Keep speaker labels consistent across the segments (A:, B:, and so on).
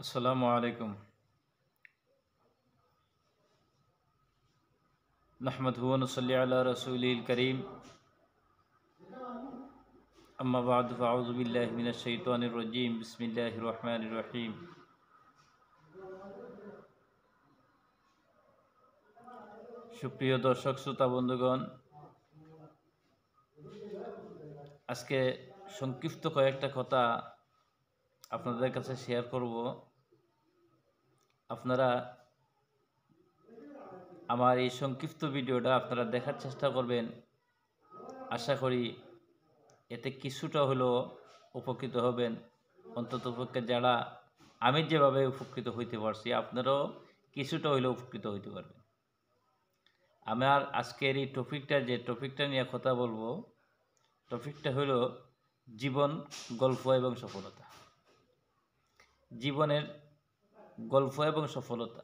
A: السلام علیکم نحمد ہون صلی علی رسول کریم اما بعد فاعوذ باللہ من الشیطان الرجیم بسم اللہ الرحمن الرحیم شکریہ در شخص تا بندگان اس کے شنکفت کو ایک تک ہوتا اپنا دیکھ سے شیئر کرو আপনারা আমার এই সংক্ষিপ্ত ভিডিওটা আপনারা দেখার চেষ্টা করবেন আশা করি এতে কিছুটা হলেও উপকৃত হবেন অন্তত পক্ষে যারা আমি যেভাবে উপকৃত হইতে পারছি আপনারাও কিছুটা হইলেও উপকৃত হইতে পারবেন আমার আজকের এই টপিকটা যে টপিকটা নিয়ে কথা বলবো টপিকটা হলো জীবন গল্প এবং সফলতা জীবনের গল্প এবং সফলতা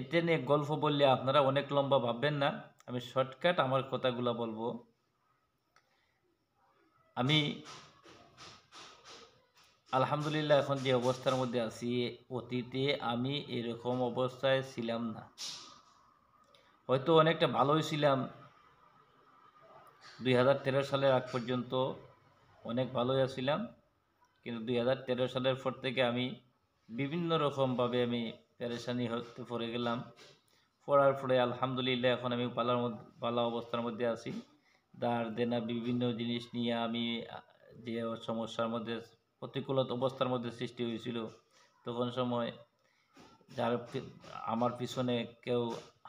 A: এতে নিয়ে গল্প বললে আপনারা অনেক লম্বা ভাববেন না আমি শর্টকাট আমার কথাগুলো বলবো আমি আলহামদুলিল্লাহ এখন যে অবস্থার মধ্যে আছি অতীতে আমি এরকম অবস্থায় ছিলাম না হয়তো অনেকটা ভালোই ছিলাম দুই হাজার সালের আগ পর্যন্ত অনেক ভালোই আছিলাম কিন্তু দুই সালের পর থেকে আমি বিভিন্ন রকমভাবে আমি পেরেশানি হতে পড়ে গেলাম পড়ার পরে আলহামদুলিল্লাহ এখন আমি পালার মধ্যে পালা অবস্থার মধ্যে আছি দার দেনা বিভিন্ন জিনিস নিয়ে আমি যে সমস্যার মধ্যে প্রতিকূলত অবস্থার মধ্যে সৃষ্টি হয়েছিল তখন সময় যার আমার পিছনে কেউ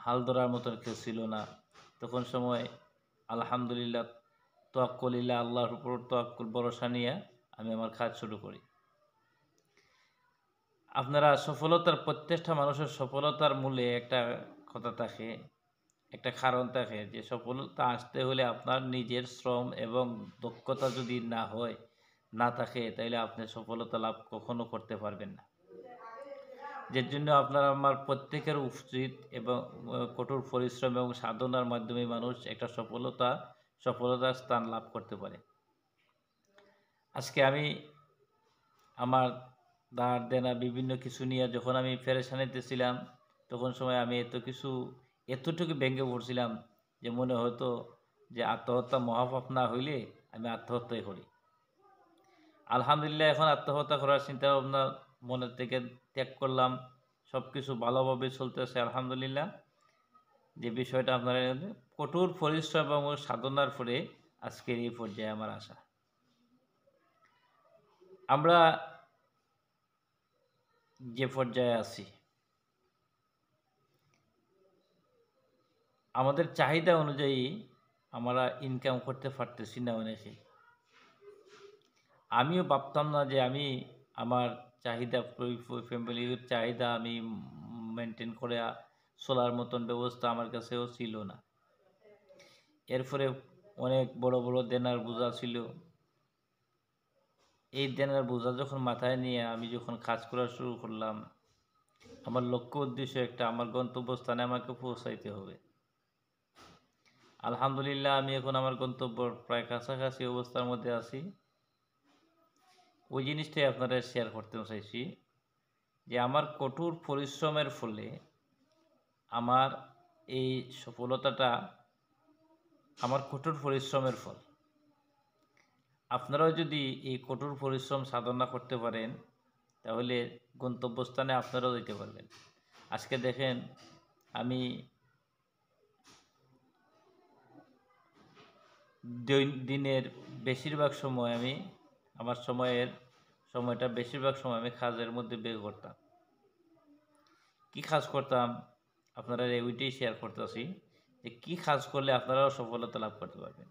A: হাল ধরার মতন কেউ ছিল না তখন সময় আলহামদুলিল্লাহ তোয়াক্কলিল্লা আল্লাহর উপর তোয়াক্কুল ভরসা নিয়ে আমি আমার কাজ শুরু করি আপনারা সফলতার প্রত্যেকটা মানুষের সফলতার মূলে একটা কথা থাকে একটা কারণ থাকে যে সফলতা আসতে হলে আপনার নিজের শ্রম এবং দক্ষতা যদি না হয় না থাকে তাহলে আপনি সফলতা লাভ কখনো করতে পারবেন না যার জন্য আপনার আমার প্রত্যেকের উচিত এবং কঠোর পরিশ্রম এবং সাধনার মাধ্যমে মানুষ একটা সফলতা সফলতার স্থান লাভ করতে পারে আজকে আমি আমার দাঁড় দেনা বিভিন্ন কিছু নিয়ে যখন আমি ফেরেশানিতে ছিলাম তখন সময় আমি এত কিছু এতটুকু ব্যঙ্গে পড়ছিলাম যে মনে হতো যে আত্মহত্যা মহাপাপ না হইলে আমি আত্মহত্যাই করি আলহামদুলিল্লাহ এখন আত্মহত্যা করার চিন্তা ভাবনা মনে থেকে ত্যাগ করলাম সব কিছু ভালোভাবে চলতেছে আলহামদুলিল্লাহ যে বিষয়টা আপনারা কঠোর পরিশ্রম এবং সাধনার পরে আজকের এই পর্যায়ে আমার আশা আমরা যে পর্যায়ে আছি আমাদের চাহিদা অনুযায়ী আমরা ইনকাম করতে পারতেছি না অনেকে আমিও ভাবতাম না যে আমি আমার চাহিদা ফ্যামিলির চাহিদা আমি মেনটেন করে চলার মতন ব্যবস্থা আমার কাছেও ছিল না এরপরে অনেক বড় বড় দেনার বোঝা ছিল এই দেনার বোঝা যখন মাথায় নিয়ে আমি যখন কাজ করা শুরু করলাম আমার লক্ষ্য উদ্দেশ্য একটা আমার গন্তব্যস্থানে আমাকে পৌঁছাইতে হবে আলহামদুলিল্লাহ আমি এখন আমার গন্তব্য প্রায় কাছাকাছি অবস্থার মধ্যে আছি ওই জিনিসটাই আপনারা শেয়ার করতে চাইছি যে আমার কঠোর পরিশ্রমের ফলে আমার এই সফলতাটা আমার কঠোর পরিশ্রমের ফল আপনারাও যদি এই কঠোর পরিশ্রম সাধনা করতে পারেন তাহলে গন্তব্যস্থানে আপনারাও যেতে পারবেন আজকে দেখেন আমি দিনের বেশিরভাগ সময় আমি আমার সময়ের সময়টা বেশিরভাগ সময় আমি কাজের মধ্যে বের করতাম কি কাজ করতাম আপনারা ওইটাই শেয়ার করতেছি যে কি কাজ করলে আপনারাও সফলতা লাভ করতে পারবেন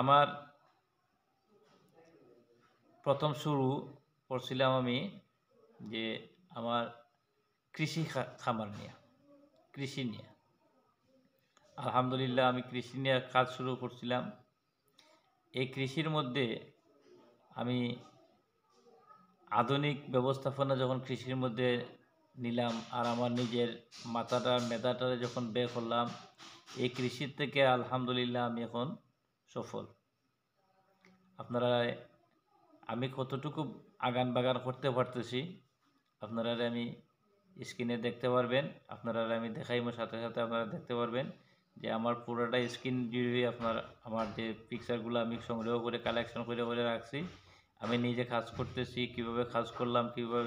A: আমার প্রথম শুরু করছিলাম আমি যে আমার কৃষি খামার নিয়ে কৃষি নিয়ে আলহামদুলিল্লাহ আমি কৃষি নিয়ে কাজ শুরু করছিলাম এই কৃষির মধ্যে আমি আধুনিক ব্যবস্থাপনা যখন কৃষির মধ্যে নিলাম আর আমার নিজের মাথাটা মেধাটা যখন বের করলাম এই কৃষির থেকে আলহামদুলিল্লাহ আমি এখন সফল আপনারা আমি কতটুকু আগান বাগান করতে পারতেছি আপনারা আমি স্ক্রিনে দেখতে পারবেন আপনারা আমি দেখাইমো সাথে সাথে আপনারা দেখতে পারবেন যে আমার পুরোটা স্ক্রিন জুড়ে আপনার আমার যে পিকচারগুলো আমি সংগ্রহ করে কালেকশন করে করে রাখছি আমি নিজে কাজ করতেছি কিভাবে কাজ করলাম কীভাবে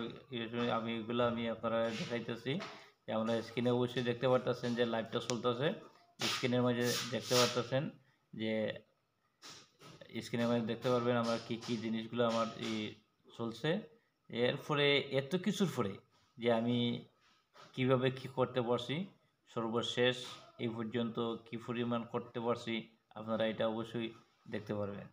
A: আমি এগুলো আমি আপনারা দেখাইতেছি যে আমরা স্ক্রিনে অবশ্যই দেখতে পারতেছেন যে লাইভটা চলতেছে স্ক্রিনের মাঝে দেখতে পারতেছেন যে স্ক্রিনে মানে দেখতে পারবেন আমরা কি কি জিনিসগুলো আমার এই চলছে এর এরপরে এত কিছুর পরে যে আমি কিভাবে কি করতে পারছি সর্বশেষ এই পর্যন্ত কি পরিমাণ করতে পারছি আপনারা এটা অবশ্যই দেখতে পারবেন